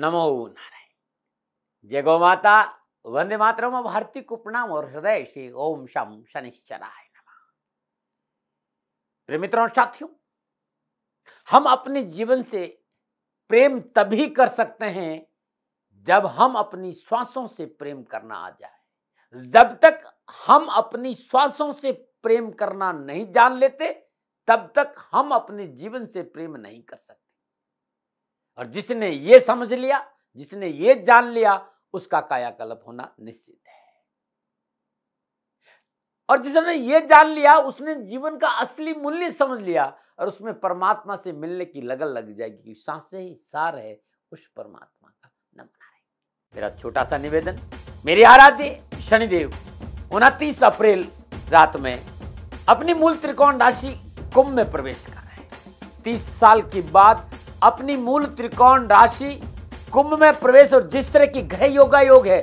नमो नारायण जय गो माता वंदे मातरम अब कुपनाम उपनाम और हृदय से ओम शम शनिश्चराय नमः मित्रों साथियों हम अपने जीवन से प्रेम तभी कर सकते हैं जब हम अपनी श्वासों से प्रेम करना आ जाए जब तक हम अपनी श्वासों से प्रेम करना नहीं जान लेते तब तक हम अपने जीवन से प्रेम नहीं कर सकते और जिसने ये समझ लिया जिसने ये जान लिया उसका कायाकल्प होना निश्चित है और जिसने ये जान लिया उसने जीवन का असली मूल्य समझ लिया और उसमें परमात्मा से मिलने की लगन लग जाएगी सांसें ही सार है उस परमात्मा का नमना है मेरा छोटा सा निवेदन मेरे आराध्य शनिदेव उनतीस अप्रैल रात में अपनी मूल त्रिकोण राशि कुंभ में प्रवेश कर रहे हैं तीस साल के बाद अपनी मूल त्रिकोण राशि कुंभ में प्रवेश और जिस तरह की ग्रह योगा योग है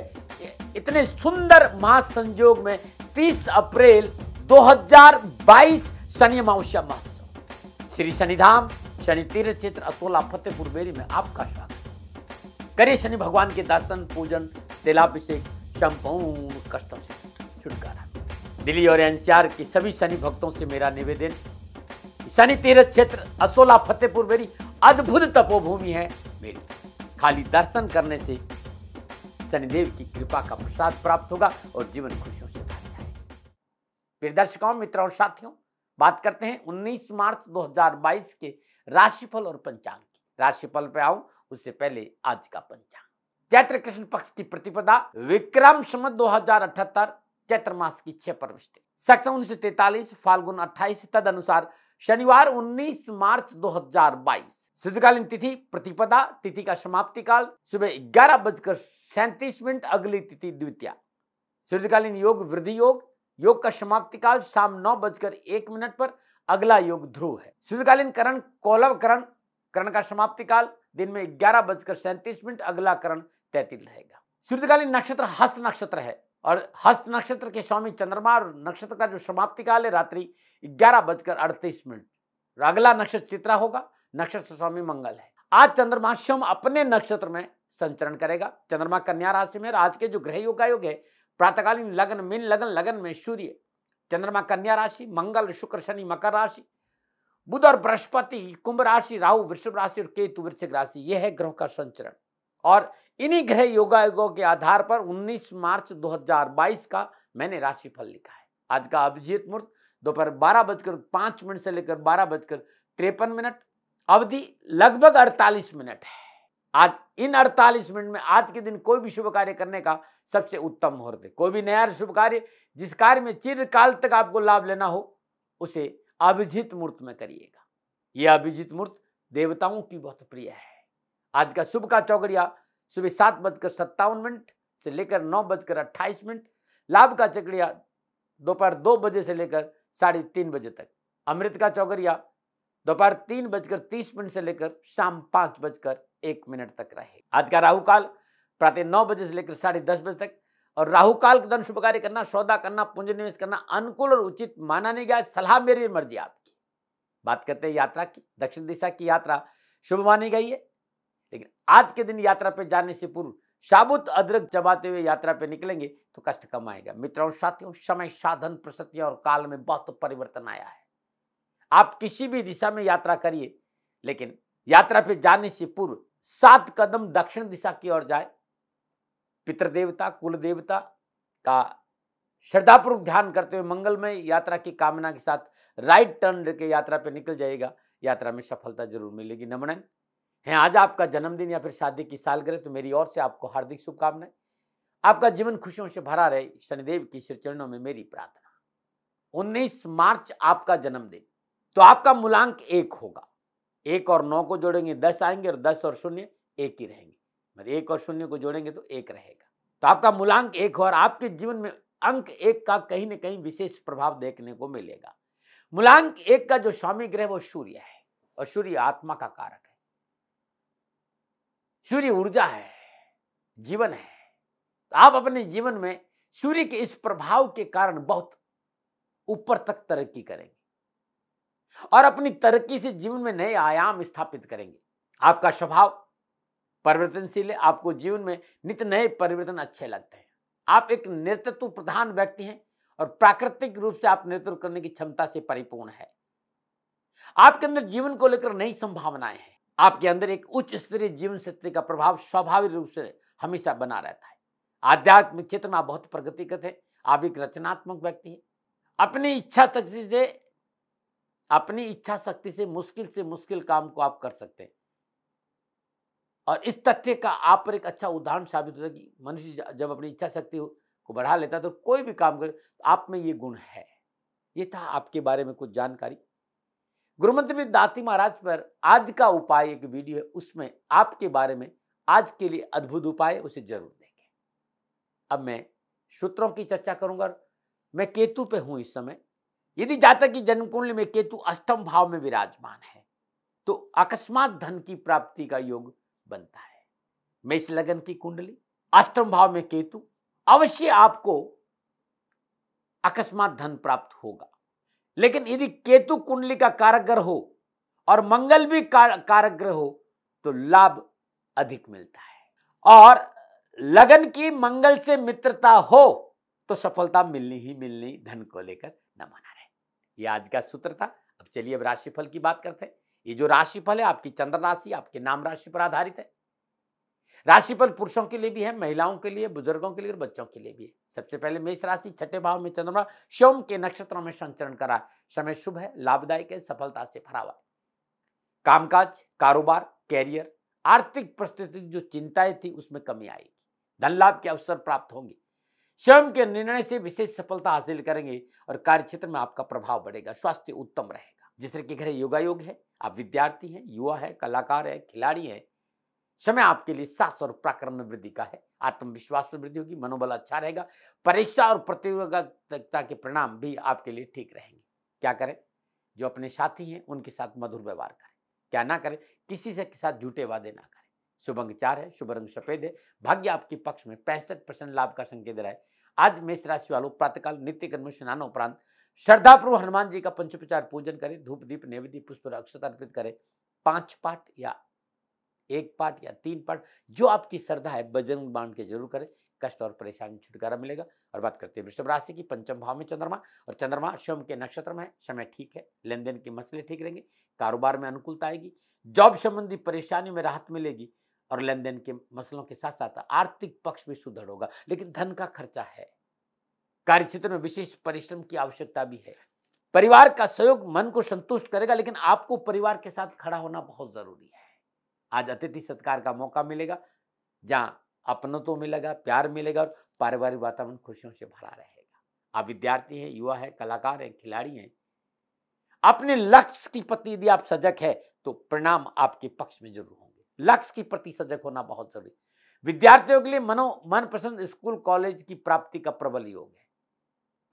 इतने सुंदर संयोग में 30 अप्रैल 2022 शनि अमावस्या महोत्सव श्री शनिधाम शनि तीर्थ क्षेत्र असोला फतेहपुर बेरी में आपका स्वागत करिए शनि भगवान के दर्शन पूजन तेलाभिषेक संपूर्ण कष्टों से छुटकारा दिल्ली और एनसीआर के सभी शनि भक्तों से मेरा निवेदन शनि तीर्थ क्षेत्र असोला फतेहपुर बेरी अद्भुत तपोभूमि है मेरी खाली दर्शन करने से शनिदेव की कृपा का प्रसाद प्राप्त होगा और जीवन खुशियों से भर जाए प्रिय दर्शकों मित्रों और साथियों बात करते हैं 19 मार्च 2022 के राशिफल और पंचांग की राशिफल पे आऊं उससे पहले आज का पंचांग चैत्र कृष्ण पक्ष की प्रतिपदा विक्रम सम दो चैत्र मास की छह प्रविष्टि सक्षम उन्नीस फाल्गुन अट्ठाईस तद अनुसार शनिवार 19 मार्च 2022 शुद्धकालीन तिथि प्रतिपदा तिथि का समाप्ति काल सुबह ग्यारह बजकर सैंतीस मिनट अगली तिथि द्वितीय शुद्धकालीन योग वृद्धि योग योग का समाप्ति काल शाम नौ बजकर एक मिनट पर अगला योग ध्रुव है शुद्धकालीन करण कौलव करण करण का समाप्ति काल दिन में ग्यारह बजकर सैंतीस मिनट अगला करण तैतीस रहेगा सूर्यकालीन नक्षत्र हस्त नक्षत्र है और हस्त नक्षत्र के स्वामी चंद्रमा और नक्षत्र का जो समाप्ति काल है रात्रि ग्यारह बजकर अड़तीस मिनट अगला नक्षत्र चित्रा होगा नक्षत्र स्वामी मंगल है आज चंद्रमा स्वयं अपने नक्षत्र में संचरण करेगा चंद्रमा कन्या राशि में आज के जो ग्रह योग आयोग है प्रातकालीन लगन मीन लगन लगन में सूर्य चंद्रमा कन्या राशि मंगल शुक्र शनि मकर राशि बुध और बृहस्पति कुंभ राशि राहु वृषभ राशि और केतु वृश्चिक राशि यह है ग्रह का संचरण और इन्हीं ग्रह योगायोगों के आधार पर 19 मार्च 2022 का मैंने राशिफल लिखा है आज का अभिजीत मुहूर्त दोपहर बारह बजकर पाँच मिनट से लेकर बारह बजकर तिरपन मिनट अवधि लगभग अड़तालीस मिनट है आज इन 48 मिनट में आज के दिन कोई भी शुभ कार्य करने का सबसे उत्तम मुहूर्त है कोई भी नया शुभ कार्य जिस कार्य में चिरकाल तक आपको लाभ लेना हो उसे अभिजित मुहूर्त में करिएगा यह अभिजीत मुहूर्त देवताओं की बहुत प्रिय है आज का शुभ का चौकड़िया सुबह सात बजकर सत्तावन मिनट से लेकर नौ बजकर अट्ठाईस मिनट लाभ का चकड़िया दोपहर दो बजे से लेकर साढ़े तीन बजे तक अमृत का चौकड़िया दोपहर तीन बजकर तीस मिनट से लेकर शाम पाँच बजकर एक मिनट तक रहे आज का राहु काल प्रातः नौ बजे से लेकर साढ़े दस बजे तक और राहु काल के धन शुभ कार्य करना सौदा करना पूंज निवेश करना अनुकूल और उचित माना नहीं गया सलाह मेरी मर्जी आपकी बात करते हैं यात्रा की दक्षिण दिशा की यात्रा शुभ मानी गई है लेकिन आज के दिन यात्रा पे जाने से पूर्व साबुत अदरक चबाते हुए यात्रा पे निकलेंगे तो कष्ट कम आएगा मित्रों साथियों समय साधन प्रस्तुति और काल में बहुत परिवर्तन आया है आप किसी भी दिशा में यात्रा करिए लेकिन यात्रा पे जाने से पूर्व सात कदम दक्षिण दिशा की ओर जाए पितृदेवता कुल देवता का श्रद्धापूर्वक ध्यान करते हुए मंगलमय यात्रा की कामना के साथ राइट टर्न के यात्रा पे निकल जाएगा यात्रा में सफलता जरूर मिलेगी नमनन हैं आज आपका जन्मदिन या फिर शादी की सालगिरह तो मेरी ओर से आपको हार्दिक शुभकामनाएं आपका जीवन खुशियों से भरा रहे शनिदेव की श्री चरणों में मेरी प्रार्थना 19 मार्च आपका जन्मदिन तो आपका मूलांक एक होगा एक और नौ को जोड़ेंगे दस आएंगे और दस और शून्य एक ही रहेंगे मतलब एक और शून्य को जोड़ेंगे तो एक रहेगा तो आपका मूलांक एक हो और आपके जीवन में अंक एक का कहीं ना कहीं विशेष प्रभाव देखने को मिलेगा मूलांक एक का जो स्वामी ग्रह वो सूर्य है और सूर्य आत्मा का कारक सूर्य ऊर्जा है जीवन है तो आप अपने जीवन में सूर्य के इस प्रभाव के कारण बहुत ऊपर तक तरक्की करेंगे और अपनी तरक्की से जीवन में नए आयाम स्थापित करेंगे आपका स्वभाव परिवर्तनशील है आपको जीवन में नित नए परिवर्तन अच्छे लगते हैं आप एक नेतृत्व प्रधान व्यक्ति हैं और प्राकृतिक रूप से आप नेतृत्व करने की क्षमता से परिपूर्ण है आपके अंदर जीवन को लेकर नई संभावनाएं हैं आपके अंदर एक उच्च स्तरीय जीवन शक्ति का प्रभाव स्वाभाविक रूप से हमेशा बना रहता है आध्यात्मिक क्षेत्र में आप बहुत प्रगतिगत हैं आप एक रचनात्मक व्यक्ति है अपनी इच्छा तक से अपनी इच्छा शक्ति से मुश्किल से मुश्किल काम को आप कर सकते हैं और इस तथ्य का आप पर एक अच्छा उदाहरण साबित होता है कि मनुष्य जब अपनी इच्छा शक्ति को बढ़ा लेता है तो कोई भी काम करे तो आप में ये गुण है ये था आपके बारे में कुछ जानकारी गुरुमंत्र दाती महाराज पर आज का उपाय एक वीडियो है उसमें आपके बारे में आज के लिए अद्भुत उपाय उसे जरूर देखें अब मैं सूत्रों की चर्चा करूंगा मैं केतु पे हूं इस समय यदि जातक की जन्म कुंडली में केतु अष्टम भाव में विराजमान है तो अकस्मात धन की प्राप्ति का योग बनता है मैं इस लगन की कुंडली अष्टम भाव में केतु अवश्य आपको अकस्मात धन प्राप्त होगा लेकिन यदि केतु कुंडली का कारग्रह हो और मंगल भी कारक ग्रह हो तो लाभ अधिक मिलता है और लगन की मंगल से मित्रता हो तो सफलता मिलनी ही मिलनी धन को लेकर न मना रहे ये आज का सूत्र था अब चलिए अब राशिफल की बात करते हैं ये जो राशिफल है आपकी चंद्र राशि आपके नाम राशि पर आधारित है राशिफल पुरुषों के लिए भी है महिलाओं के लिए बुजुर्गों के लिए और बच्चों के लिए भी है सबसे पहले मेष राशि छठे भाव में चंद्रमा शोम के नक्षत्रों में संचरण करा समय शुभ है लाभदायक है सफलता से भरा हुआ कामकाज कारोबार कैरियर आर्थिक परिस्थिति जो चिंताएं थी उसमें कमी आएगी धन लाभ के अवसर प्राप्त होंगे स्वयं के निर्णय से विशेष सफलता हासिल करेंगे और कार्य क्षेत्र में आपका प्रभाव बढ़ेगा स्वास्थ्य उत्तम रहेगा जिस तरह के घर योगा योग है आप विद्यार्थी हैं युवा है कलाकार है खिलाड़ी हैं समय आपके लिए साहस और प्राक्रम में वृद्धि का है आत्मविश्वास में वृद्धि होगी मनोबल अच्छा रहेगा परीक्षा और प्रतियोगिता के परिणाम भी आपके लिए ठीक रहेंगे क्या करें जो अपने साथी हैं उनके साथ मधुर व्यवहार करें क्या ना करें किसी से के साथ झूठे वादे ना करें शुभ अंग चार है शुभ रंग सफेद है भाग्य आपके पक्ष में पैंसठ परसेंट लाभ का संकेत रहा है आज मेष राशि वालों प्रातःकाल नित्य कर्म स्नान उपरांत श्रद्धापूर्व हनुमान जी का पंचोपचार पूजन करें धूप दीप नैवेद्य पुष्प अक्षत अर्पित करें पांच पाठ या एक पार्ट या तीन पार्ट जो आपकी श्रद्धा है बजरंग बाण के जरूर करें कष्ट और परेशानी छुटकारा मिलेगा और बात करते हैं वृषभ राशि की पंचम भाव में चंद्रमा और चंद्रमा स्वयं के नक्षत्र में है समय ठीक है लेन देन के मसले ठीक रहेंगे कारोबार में अनुकूलता आएगी जॉब संबंधी परेशानियों में राहत मिलेगी और लेन देन के मसलों के साथ साथ आर्थिक पक्ष भी सुदृढ़ होगा लेकिन धन का खर्चा है कार्य क्षेत्र में विशेष परिश्रम की आवश्यकता भी है परिवार का सहयोग मन को संतुष्ट करेगा लेकिन आपको परिवार के साथ खड़ा होना बहुत जरूरी है आज अतिथि सत्कार का मौका मिलेगा जहाँ तो मिलेगा प्यार मिलेगा और पारिवारिक वातावरण खुशियों से भरा रहेगा आप विद्यार्थी हैं युवा हैं कलाकार हैं खिलाड़ी हैं अपने लक्ष्य के प्रति यदि आप सजग है तो परिणाम आपके पक्ष में जरूर होंगे लक्ष्य के प्रति सजग होना बहुत जरूरी विद्यार्थियों के लिए मनो मनपसंद स्कूल कॉलेज की प्राप्ति का प्रबल योग है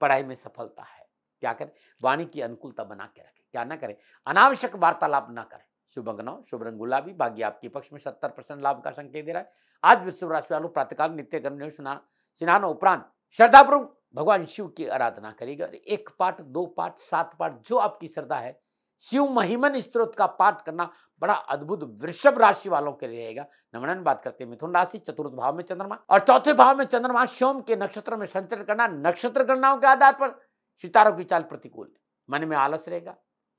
पढ़ाई में सफलता है क्या करें वाणी की अनुकूलता बना के रखें क्या ना करें अनावश्यक वार्तालाप ना करें शुभ अंग नौ शुभ रंग गुलाबी भाग्य आपके पक्ष में सत्तर परसेंट लाभ का संकेत दे रहा है आज विश्व राशि वालों प्रातकाल नित्य कर्म स्नान स्नान उपरांत श्रद्धापूर्वक भगवान शिव की आराधना करेगा एक पाठ दो पाठ सात पाठ जो आपकी श्रद्धा है शिव महिमन स्त्रोत का पाठ करना बड़ा अद्भुत वृषभ राशि वालों के लिए रहेगा नमनन बात करते हैं मिथुन राशि चतुर्थ भाव में चंद्रमा और चौथे भाव में चंद्रमा सोम के नक्षत्र में संचरण करना नक्षत्र गणनाओं के आधार पर सितारों की चाल प्रतिकूल मन में आलस रहेगा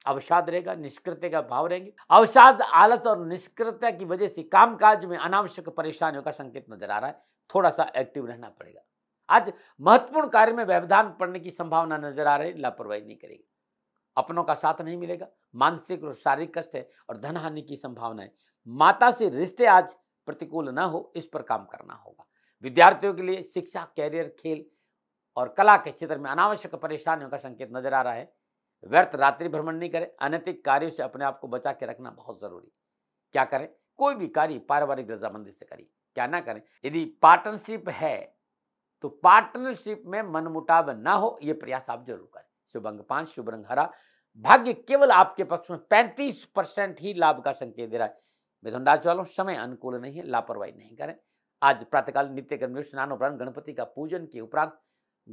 अवसाद रहेगा निष्क्रियता का भाव रहेंगे अवसाद आलस और निष्क्रियता की वजह से कामकाज में अनावश्यक परेशानियों का संकेत नजर आ रहा है थोड़ा सा एक्टिव रहना पड़ेगा आज महत्वपूर्ण कार्य में व्यवधान पड़ने की संभावना नजर आ रही लापरवाही नहीं करेगी अपनों का साथ नहीं मिलेगा मानसिक और शारीरिक कष्ट है और धन हानि की संभावना है माता से रिश्ते आज प्रतिकूल न हो इस पर काम करना होगा विद्यार्थियों के लिए शिक्षा कैरियर खेल और कला के क्षेत्र में अनावश्यक परेशानियों का संकेत नजर आ रहा है व्यर्थ रात्रि भ्रमण नहीं करें अनैतिक कार्यों से अपने आप को बचा के रखना बहुत ज़रूरी क्या करें कोई भी कार्य पारिवारिक रजामंदी से करिए क्या ना करें यदि पार्टनरशिप है तो पार्टनरशिप में मनमुटाव ना हो यह प्रयास आप जरूर करें शुभ अंग पांच शुभ रंग हरा भाग्य केवल आपके पक्ष में पैंतीस परसेंट ही लाभ का संकेत दे रहा है मिथुन राशि वालों समय अनुकूल नहीं है लापरवाही नहीं करें आज प्रातःकाल नित्य कर्म स्नान उपरांत गणपति का पूजन के उपरांत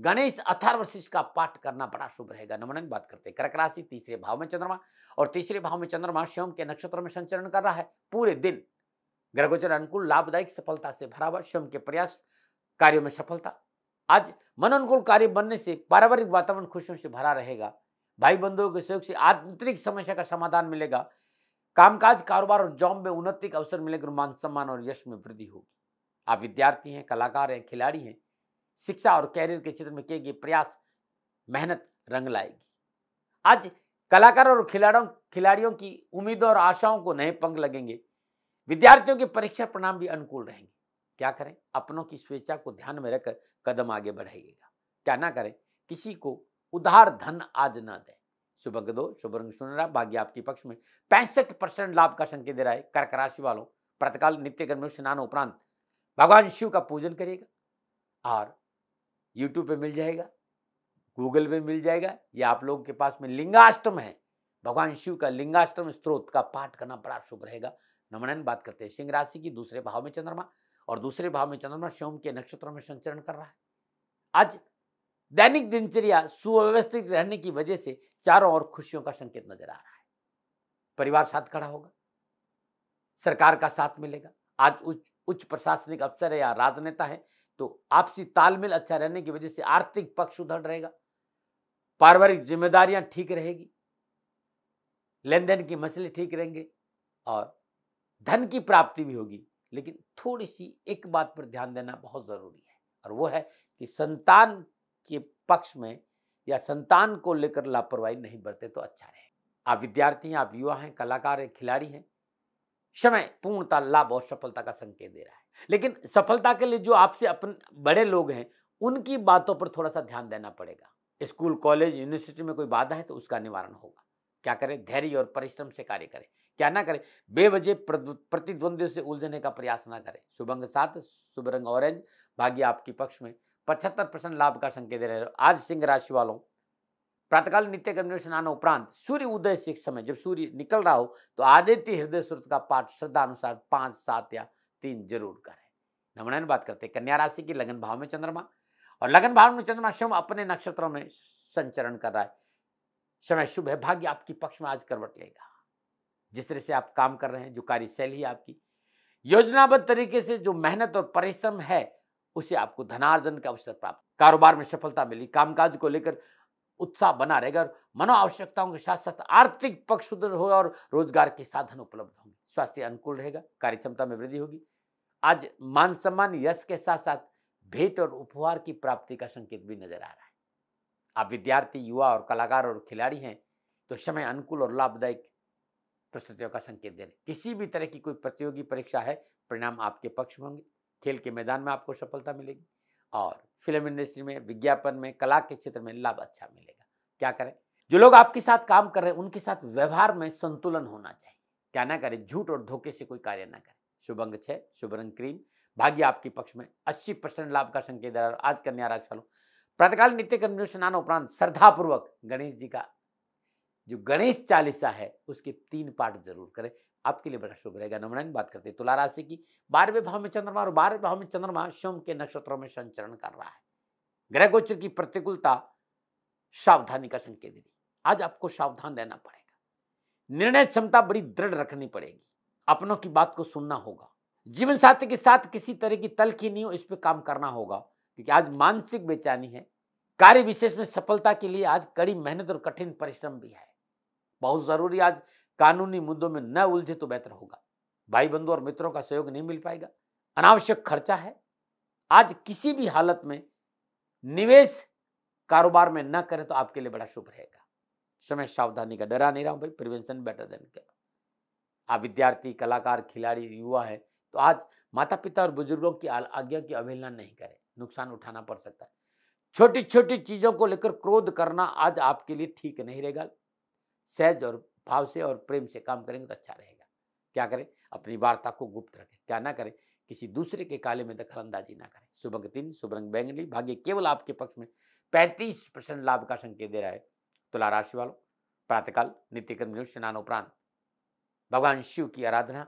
गणेश अथर्वशिष का पाठ करना बड़ा शुभ रहेगा नमन बात करते हैं कर्क राशि तीसरे भाव में चंद्रमा और तीसरे भाव में चंद्रमा स्वयं के नक्षत्र में संचरण कर रहा है पूरे दिन ग्रहगोचर अनुकूल लाभदायक सफलता से भरा हुआ स्वयं के प्रयास कार्यों में सफलता आज मन अनुकूल कार्य बनने से पारिवारिक वातावरण खुशियों से भरा रहेगा भाई बंधुओं के सहयोग से आंतरिक समस्या का समाधान मिलेगा कामकाज कारोबार और जॉब में उन्नति का अवसर मिलेगा मान सम्मान और यश में वृद्धि होगी आप विद्यार्थी हैं कलाकार हैं खिलाड़ी हैं शिक्षा और कैरियर के क्षेत्र में किए गए प्रयास मेहनत रंग लाएगी आज कलाकार और खिलाड़ियों खिलाड़ियों की उम्मीदों और आशाओं को नए पंख लगेंगे विद्यार्थियों के परीक्षा परिणाम भी अनुकूल रहेंगे क्या करें अपनों की स्वेच्छा को ध्यान में रखकर कदम आगे बढ़ाइएगा क्या ना करें किसी को उधार धन आज ना दें शुभ दो शुभ रंग सुनरा भाग्य आपके पक्ष में पैंसठ परसेंट लाभ का संकेत दे रहा है कर्क राशि वालों प्रतकाल नित्य कर्म स्नान उपरांत भगवान शिव का पूजन करिएगा और यूट्यूब पे मिल जाएगा गूगल पे मिल जाएगा या आप लोगों के पास में लिंगाष्टम है भगवान शिव का लिंगाष्टम स्त्रोत का पाठ करना बड़ा शुभ रहेगा नमनन बात करते हैं सिंह राशि की दूसरे भाव में चंद्रमा और दूसरे भाव में चंद्रमा शोम के नक्षत्र में संचरण कर रहा है आज दैनिक दिनचर्या सुव्यवस्थित रहने की वजह से चारों ओर खुशियों का संकेत नजर आ रहा है परिवार साथ खड़ा होगा सरकार का साथ मिलेगा आज उच्च उच्च प्रशासनिक अफसर है या राजनेता है तो आपसी तालमेल अच्छा रहने की वजह से आर्थिक पक्ष उधर रहेगा पारिवारिक जिम्मेदारियां ठीक रहेगी लेन देन के मसले ठीक रहेंगे और धन की प्राप्ति भी होगी लेकिन थोड़ी सी एक बात पर ध्यान देना बहुत ज़रूरी है और वो है कि संतान के पक्ष में या संतान को लेकर लापरवाही नहीं बरते तो अच्छा रहे आप विद्यार्थी हैं आप युवा हैं कलाकार हैं खिलाड़ी हैं समय पूर्णता लाभ और सफलता का संकेत दे रहा है लेकिन सफलता के लिए जो आपसे अपने बड़े लोग हैं उनकी बातों पर थोड़ा सा ध्यान देना पड़ेगा स्कूल कॉलेज यूनिवर्सिटी में कोई बाधा है तो उसका निवारण होगा क्या करें धैर्य और परिश्रम से कार्य करें क्या ना करें बेवजह प्रतिद्वंदियों से उलझने का प्रयास ना करें शुभंग सात शुभ रंग ऑरेंज भाग्य आपके पक्ष में पचहत्तर परसेंट लाभ का संकेत दे रहे आज सिंह राशि वालों प्रातकाल नित्य कर्म स्नान उपरांत सूर्य उदय से समय जब सूर्य निकल रहा हो तो आदित्य हृदय स्रोत का पाठ श्रद्धा अनुसार पांच सात या तीन जरूर करें नमनायन बात करते हैं कन्या राशि की लगन भाव में चंद्रमा और लगन भाव में चंद्रमा स्वयं अपने नक्षत्रों में संचरण कर रहा है समय शुभ है भाग्य आपकी पक्ष में आज करवट लेगा जिस तरह से आप काम कर रहे हैं जो कार्यशैली है आपकी योजनाबद्ध तरीके से जो मेहनत और परिश्रम है उसे आपको धनार्जन का अवसर प्राप्त कारोबार में सफलता मिली कामकाज को लेकर उत्साह बना रहेगा और मनो आवश्यकताओं के साथ साथ आर्थिक पक्ष सुदृढ़ होगा और रोजगार के साधन उपलब्ध होंगे स्वास्थ्य अनुकूल रहेगा कार्य क्षमता में वृद्धि होगी आज मान सम्मान यश के साथ साथ भेंट और उपहार की प्राप्ति का संकेत भी नजर आ रहा है आप विद्यार्थी युवा और कलाकार और खिलाड़ी हैं तो समय अनुकूल और लाभदायक प्रस्तुतियों का संकेत दे रहे किसी भी तरह की कोई प्रतियोगी परीक्षा है परिणाम आपके पक्ष में होंगे खेल के मैदान में आपको सफलता मिलेगी और फिल्म इंडस्ट्री में विज्ञापन में कला के क्षेत्र में लाभ अच्छा मिलेगा क्या करें जो लोग आपके साथ काम कर रहे हैं उनके साथ व्यवहार में संतुलन होना चाहिए क्या ना करें झूठ और धोखे से कोई कार्य ना करें शुभ अंग छः शुभ रंग क्रीम भाग्य आपके पक्ष में अस्सी परसेंट लाभ का संकेत आज कन्या राशि वालों प्रातकाल नित्य कर्म स्नान उपरांत श्रद्धापूर्वक गणेश जी का जो गणेश चालीसा है उसके तीन पाठ जरूर करें आपके लिए बड़ा शुभ रहेगा नंबर नाइन बात करते हैं तुला राशि की बारहवें भाव में चंद्रमा और बारहवें भाव में चंद्रमा स्वयं के नक्षत्रों में संचरण कर रहा है ग्रह गोचर की प्रतिकूलता सावधानी का संकेत दी आज आपको सावधान रहना पड़ेगा निर्णय क्षमता बड़ी दृढ़ रखनी पड़ेगी अपनों की बात को सुनना होगा जीवन साथी के साथ किसी तरह की तलखी नहीं हो इस पर काम करना होगा क्योंकि आज मानसिक बेचैनी है कार्य विशेष में सफलता के लिए आज कड़ी मेहनत और कठिन परिश्रम भी है बहुत जरूरी आज कानूनी मुद्दों में न उलझे तो बेहतर होगा भाई बंधु और मित्रों का सहयोग नहीं मिल पाएगा अनावश्यक खर्चा है आज किसी भी हालत में निवेश कारोबार में न करें तो आपके लिए बड़ा शुभ रहेगा समय सावधानी का डरा नहीं रहा हूं भाई प्रिवेंशन बेटर देन के आप विद्यार्थी कलाकार खिलाड़ी युवा है तो आज माता पिता और बुजुर्गों की आज्ञा की अवहेलना नहीं करें नुकसान उठाना पड़ सकता है छोटी छोटी चीजों को लेकर क्रोध करना आज आपके लिए ठीक नहीं रहेगा सहज और भाव से और प्रेम से काम करेंगे तो अच्छा रहेगा क्या करें अपनी वार्ता को गुप्त रखें क्या ना करें किसी दूसरे के काले में दखलंदाजी ना करें सुबह तीन शुभ रंग बैंगली भाग्य केवल आपके पक्ष में पैंतीस परसेंट लाभ का संकेत दे रहा है तुला राशि वालों प्रातःकाल नित्यकर्म स्नान उपरांत भगवान शिव की आराधना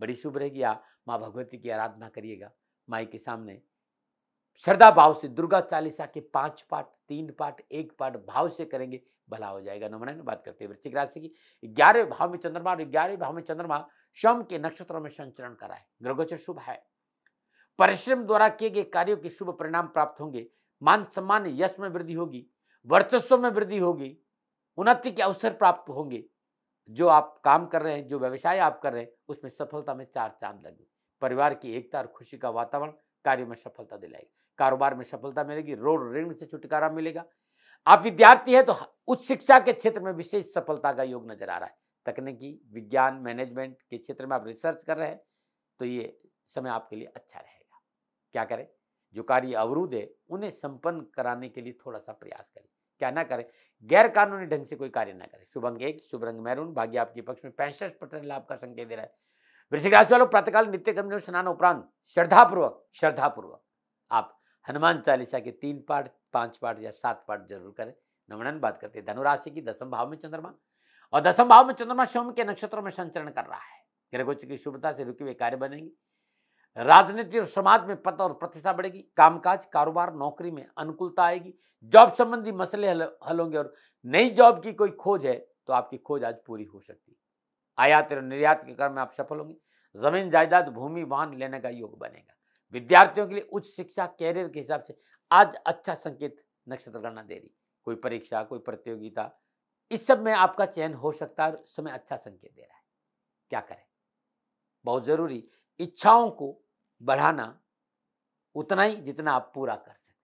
बड़ी शुभ रहेगी या माँ भगवती की आराधना करिएगा माई के सामने श्रद्धा भाव से दुर्गा चालीसा के पांच पाठ तीन पाठ एक पाठ भाव से करेंगे भला हो जाएगा नमन बात करते हैं वृश्चिक राशि की ग्यारह भाव में चंद्रमा और ग्यारह भाव में चंद्रमा शम के नक्षत्रों में संचरण कराए है शुभ है परिश्रम द्वारा किए गए कार्यों के शुभ परिणाम प्राप्त होंगे मान सम्मान यश में वृद्धि होगी वर्चस्व में वृद्धि होगी उन्नति के अवसर प्राप्त होंगे जो आप काम कर रहे हैं जो व्यवसाय आप कर रहे हैं उसमें सफलता में चार चांद लगे परिवार की एकता और खुशी का वातावरण कार्य में सफलता दिलाएगी कारोबार में सफलता मिलेगी रोड ऋण से छुटकारा मिलेगा आप विद्यार्थी हैं तो उच्च शिक्षा के क्षेत्र में विशेष सफलता का योग नजर आ रहा है तकनीकी विज्ञान मैनेजमेंट के क्षेत्र में आप रिसर्च कर रहे हैं तो ये समय आपके लिए अच्छा रहेगा क्या करें जो कार्य अवरुद्ध है उन्हें संपन्न कराने के लिए थोड़ा सा प्रयास करें क्या ना करें गैर कानूनी ढंग से कोई कार्य ना करें शुभ अंग एक शुभ रंग मैरून भाग्य आपके पक्ष में पैंसठ परसेंट लाभ का संकेत दे रहा है वृश्चिक राशि वालों प्रातःकाल नित्य कर्म में स्नान उपरांत श्रद्धापूर्वक श्रद्धापूर्वक आप हनुमान चालीसा के तीन पाठ पांच पाठ या सात पाठ जरूर करें नमनन बात करते हैं धनुराशि की दसम भाव में चंद्रमा और दसम भाव में चंद्रमा सोम के नक्षत्रों में संचरण कर रहा है ग्रहगोचर की शुभता से रुके हुए कार्य बनेंगे राजनीति और समाज में पद और प्रतिष्ठा बढ़ेगी कामकाज कारोबार नौकरी में अनुकूलता आएगी जॉब संबंधी मसले हल होंगे और नई जॉब की कोई खोज है तो आपकी खोज आज पूरी हो सकती है आयात और निर्यात के कर्म में आप सफल होंगे ज़मीन जायदाद भूमि वाहन लेने का योग बनेगा विद्यार्थियों के लिए उच्च शिक्षा कैरियर के हिसाब से आज अच्छा संकेत नक्षत्र गणना दे रही कोई परीक्षा कोई प्रतियोगिता इस सब में आपका चयन हो सकता है समय अच्छा संकेत दे रहा है क्या करें बहुत ज़रूरी इच्छाओं को बढ़ाना उतना ही जितना आप पूरा कर सकें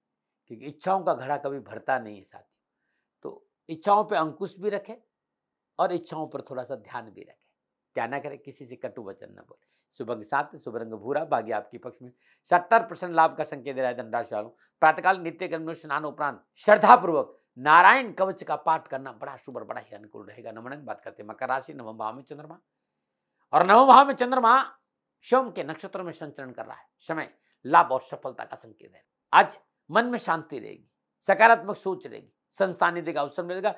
क्योंकि इच्छाओं का घड़ा कभी भरता नहीं है साथियों तो इच्छाओं पर अंकुश भी रखें और इच्छाओं पर थोड़ा सा ध्यान भी रखें क्या ना करें किसी से कटु वचन न बोले सुबंग सात शुभ रंग भूरा भाग्य आपके पक्ष में सत्तर परसेंट लाभ का संकेत दे रहा है धनराशि वालों प्रातकाल नित्य कर्म स्नान उपरांत श्रद्धापूर्वक नारायण कवच का पाठ करना बड़ा शुभ और बड़ा ही अनुकूल रहेगा नमन बात करते मकर राशि नवम भाव में चंद्रमा और नवम भाव में चंद्रमा शोम के नक्षत्र में संचरण कर रहा है समय लाभ और सफलता का संकेत है आज मन में शांति रहेगी सकारात्मक सोच रहेगी संसानिधि का अवसर मिलेगा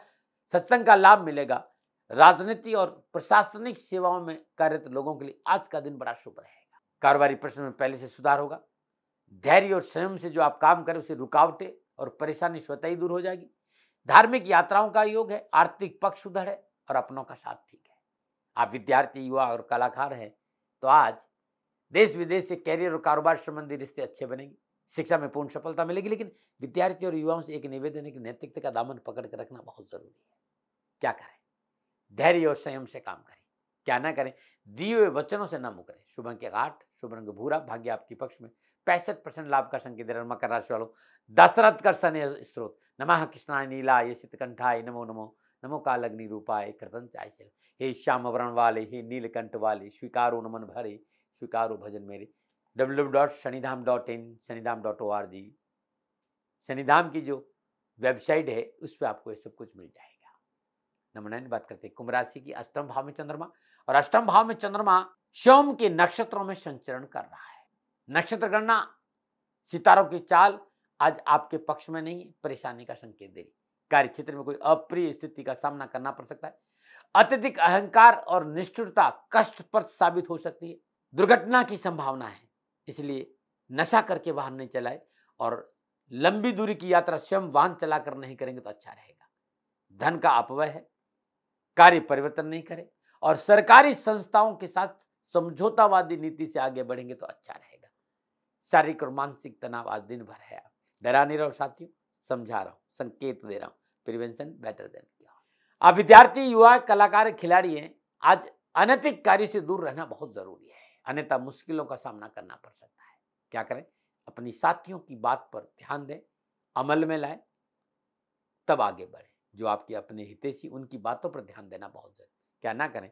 सत्संग का लाभ मिलेगा राजनीति और प्रशासनिक सेवाओं में कार्यरत लोगों के लिए आज का दिन बड़ा शुभ रहेगा कारोबारी प्रश्न में पहले से सुधार होगा धैर्य और संयम से जो आप काम करें उसे रुकावटें और परेशानी स्वतः ही दूर हो जाएगी धार्मिक यात्राओं का योग है आर्थिक पक्ष सुधर है और अपनों का साथ ठीक है आप विद्यार्थी युवा और कलाकार हैं तो आज देश विदेश से कैरियर और कारोबार संबंधी रिश्ते अच्छे बनेंगे शिक्षा में पूर्ण सफलता मिलेगी लेकिन विद्यार्थी और युवाओं से एक निवेदन है कि नैतिकता का दामन पकड़ कर रखना बहुत जरूरी है क्या करें धैर्य और संयम से काम करें क्या ना करें दिए हुए वचनों से ना मुकरें शुभ अंक आठ शुभ रंग भूरा भाग्य आपके पक्ष में पैंसठ परसेंट लाभ का संकेत मकर राशि वालों दशरथ कर सने स्त्रोत नमः कृष्णा नीला ये सितकंठाय नमो नमो नमो कालग्नि रूपाए कृतन चाय से हे श्याम वरण वाले हे नीलकंठ वाले स्वीकारो नमन भरे स्वीकारो भजन मेरे W W dot Shanidham dot in Shanidham dot O R G Shanidham की जो वेबसाइट है उस पर आपको ये सब कुछ मिल जाएगा नंबर नाइन बात करते हैं कुंभ राशि की अष्टम भाव में चंद्रमा और अष्टम भाव में चंद्रमा शोम के नक्षत्रों में संचरण कर रहा है नक्षत्र गणना सितारों की चाल आज आपके पक्ष में नहीं परेशानी का संकेत दे रही कार्य क्षेत्र में कोई अप्रिय स्थिति का सामना करना पड़ सकता है अत्यधिक अहंकार और निष्ठुरता पर साबित हो सकती है दुर्घटना की संभावना है इसलिए नशा करके वाहन नहीं चलाए और लंबी दूरी की यात्रा स्वयं वाहन चलाकर नहीं करेंगे तो अच्छा रहेगा धन का अपव्य है कार्य परिवर्तन नहीं करें और सरकारी संस्थाओं के साथ समझौतावादी नीति से आगे बढ़ेंगे तो अच्छा रहेगा शारीरिक और मानसिक तनाव आज दिन भर है आप डरा नहीं रहो साथियों समझा रहा हूँ संकेत दे रहा हूँ प्रिवेंशन बेटर देन आप विद्यार्थी युवा कलाकार खिलाड़ी हैं आज अनैतिक कार्य से दूर रहना बहुत ज़रूरी है अन्यथा मुश्किलों का सामना करना पड़ सकता है क्या करें अपनी साथियों की बात पर ध्यान दें अमल में लाएं तब आगे बढ़ें जो आपके अपने हितेशी उनकी बातों पर ध्यान देना बहुत जरूरी क्या ना करें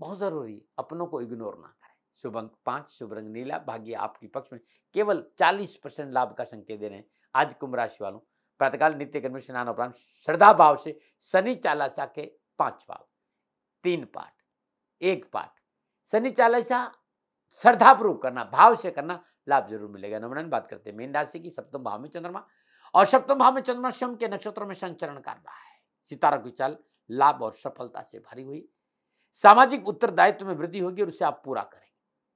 बहुत ज़रूरी अपनों को इग्नोर ना करें शुभ अंक पाँच शुभ रंग नीला भाग्य आपके पक्ष में केवल 40 परसेंट लाभ का संकेत दे रहे हैं आज कुंभ राशि वालों प्रातकाल नित्य कर्म स्नान उपरांत श्रद्धा भाव से शनि चालासा के पांच भाव तीन पाठ एक पाठ शनि चालासा श्रद्धापूर्वक करना भाव से करना लाभ जरूर मिलेगा नमन बात करते हैं मीन राशि की सप्तम भाव में चंद्रमा और सप्तम भाव में चंद्रमा के नक्षत्र में संचरण कर रहा है सितारा की चाल लाभ और सफलता से भरी हुई सामाजिक उत्तरदायित्व में वृद्धि होगी और उसे आप पूरा करेंगे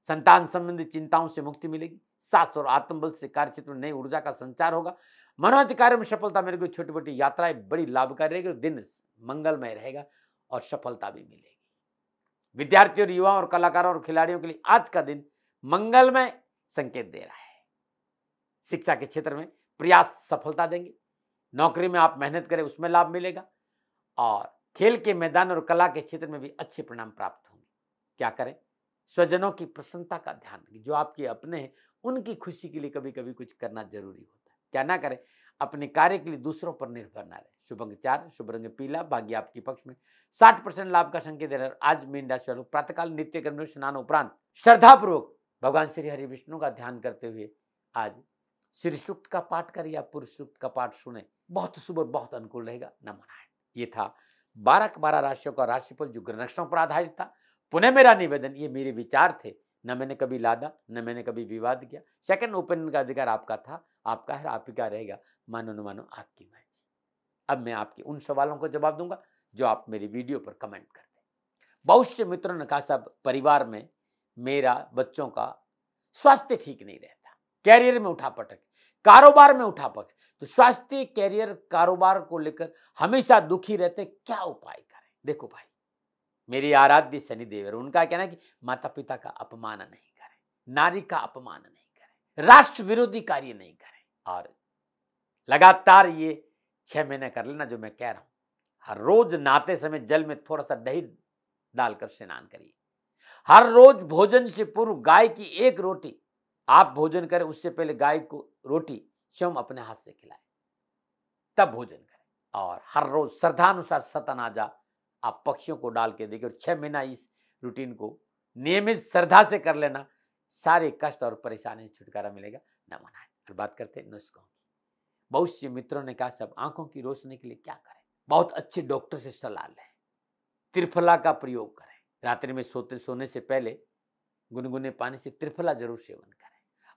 संतान संबंधी चिंताओं से मुक्ति मिलेगी शास्त्र और आत्मबल से कार्य क्षेत्र में नई ऊर्जा का संचार होगा मनोज कार्य में सफलता मेरे को छोटी मोटी यात्राएं बड़ी लाभकारी रहेगी और दिन मंगलमय रहेगा और सफलता भी मिलेगी विद्यार्थियों और युवाओं और कलाकारों और खिलाड़ियों के लिए आज का दिन मंगलमय संकेत दे रहा है शिक्षा के क्षेत्र में प्रयास सफलता देंगे नौकरी में आप मेहनत करें उसमें लाभ मिलेगा और खेल के मैदान और कला के क्षेत्र में भी अच्छे परिणाम प्राप्त होंगे क्या करें स्वजनों की प्रसन्नता का ध्यान रखें जो आपके अपने हैं उनकी खुशी के लिए कभी कभी कुछ करना जरूरी होता है क्या ना करें अपने कार्य के लिए दूसरों पर निर्भर ना रहे शुभ अंग चार शुभ रंग पीला भाग्य आपके पक्ष में साठ परसेंट लाभ का संकेत दे रहा है आज मीन राशि वालों प्रातःकाल नित्य कर्म स्नान उपरांत श्रद्धापूर्वक भगवान श्री हरि विष्णु का ध्यान करते हुए आज श्री सूक्त का पाठ करें या पुरुष सूक्त का पाठ सुने बहुत शुभ और बहुत अनुकूल रहेगा नमोनारायण ये था बारह बारह राशियों का राशिफल जो ग्रह नक्षत्रों पर आधारित था पुनः मेरा निवेदन ये मेरे विचार थे न मैंने कभी लादा न मैंने कभी विवाद किया सेकंड ओपिनियन का अधिकार आपका था आपका है आप ही का रहेगा मानो न मानो आपकी मर्जी अब मैं आपके उन सवालों को जवाब दूंगा जो आप मेरी वीडियो पर कमेंट कर दें बहुत से मित्रों ने कहा सब परिवार में मेरा बच्चों का स्वास्थ्य ठीक नहीं रहता कैरियर में उठापटक कारोबार में उठापटक तो स्वास्थ्य कैरियर कारोबार को लेकर हमेशा दुखी रहते क्या उपाय करें देखो भाई मेरी आराध्य शनिदेव देवर उनका कहना है कि माता पिता का अपमान नहीं करें नारी का अपमान नहीं करें राष्ट्र विरोधी कार्य नहीं करें और लगातार ये छह महीने कर लेना जो मैं कह रहा हूं हर रोज नाते समय जल में थोड़ा सा दही डालकर स्नान करिए हर रोज भोजन से पूर्व गाय की एक रोटी आप भोजन करें उससे पहले गाय को रोटी स्वयं अपने हाथ से खिलाए तब भोजन करें और हर रोज श्रद्धानुसार सतनाजा आप पक्षियों को डाल के देखिए और छह महीना इस रूटीन को नियमित श्रद्धा से कर लेना सारे कष्ट और परेशानी से छुटकारा मिलेगा न मनाए और बात करते हैं नुस्खों की बहुत से मित्रों ने कहा सब आंखों की रोशनी के लिए क्या करें बहुत अच्छे डॉक्टर से सलाह लें त्रिफला का प्रयोग करें रात्रि में सोते सोने से पहले गुनगुने पानी से त्रिफला जरूर सेवन करें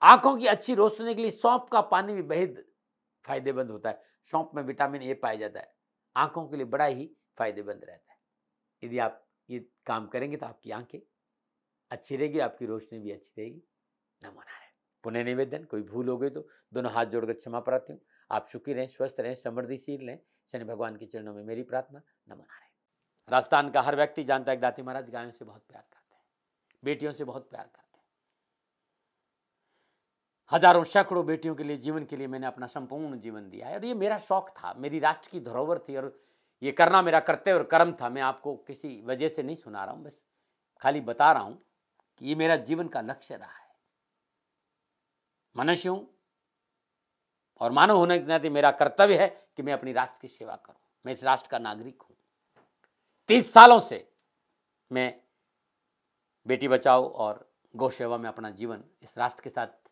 आंखों की अच्छी रोशनी के लिए सौंप का पानी भी बेहद फायदेमंद होता है सौंप में विटामिन ए पाया जाता है आंखों के लिए बड़ा ही फायदेमंद रहता है यदि आप ये काम करेंगे तो आपकी आंखें अच्छी रहेगी आपकी रोशनी भी अच्छी रहेगी नमोना रहे पुनः निवेदन कोई भूल हो गई तो दोनों हाथ जोड़कर क्षमा प्रार्थी हूँ आप सुखी रहें स्वस्थ रहें समृद्धिशील रहें शनि भगवान के चरणों में मेरी प्रार्थना नमोना रहे राजस्थान का हर व्यक्ति जानता है दाती महाराज गायों से बहुत प्यार करते हैं बेटियों से बहुत प्यार करते हैं हजारों सैकड़ों बेटियों के लिए जीवन के लिए मैंने अपना संपूर्ण जीवन दिया है और ये मेरा शौक था मेरी राष्ट्र की धरोहर थी और ये करना मेरा कर्तव्य और कर्म था मैं आपको किसी वजह से नहीं सुना रहा हूँ बस खाली बता रहा हूँ कि ये मेरा जीवन का लक्ष्य रहा है मनुष्य हूँ और मानव होने के नाते मेरा कर्तव्य है कि मैं अपनी राष्ट्र की सेवा करूँ मैं इस राष्ट्र का नागरिक हूँ तीस सालों से मैं बेटी बचाओ और गौ सेवा में अपना जीवन इस राष्ट्र के साथ